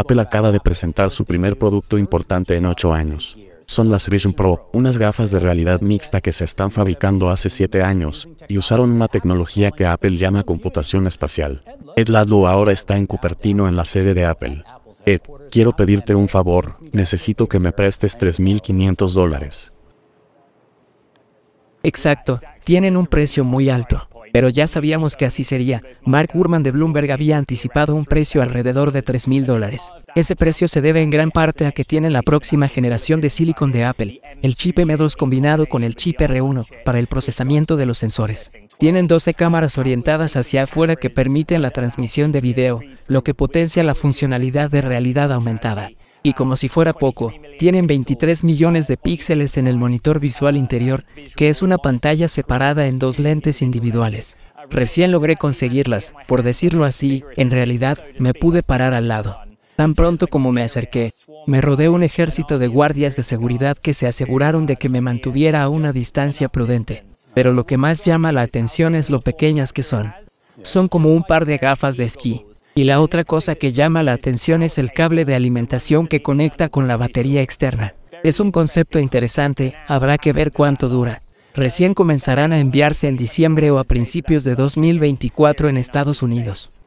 Apple acaba de presentar su primer producto importante en ocho años. Son las Vision Pro, unas gafas de realidad mixta que se están fabricando hace siete años, y usaron una tecnología que Apple llama computación espacial. Ed Ladlow ahora está en Cupertino en la sede de Apple. Ed, quiero pedirte un favor, necesito que me prestes 3.500 dólares. Exacto, tienen un precio muy alto pero ya sabíamos que así sería. Mark Gurman de Bloomberg había anticipado un precio alrededor de 3000 mil dólares. Ese precio se debe en gran parte a que tienen la próxima generación de silicon de Apple, el chip M2 combinado con el chip R1, para el procesamiento de los sensores. Tienen 12 cámaras orientadas hacia afuera que permiten la transmisión de video, lo que potencia la funcionalidad de realidad aumentada. Y como si fuera poco, tienen 23 millones de píxeles en el monitor visual interior, que es una pantalla separada en dos lentes individuales. Recién logré conseguirlas, por decirlo así, en realidad me pude parar al lado. Tan pronto como me acerqué, me rodeé un ejército de guardias de seguridad que se aseguraron de que me mantuviera a una distancia prudente. Pero lo que más llama la atención es lo pequeñas que son. Son como un par de gafas de esquí, y la otra cosa que llama la atención es el cable de alimentación que conecta con la batería externa. Es un concepto interesante, habrá que ver cuánto dura. Recién comenzarán a enviarse en diciembre o a principios de 2024 en Estados Unidos.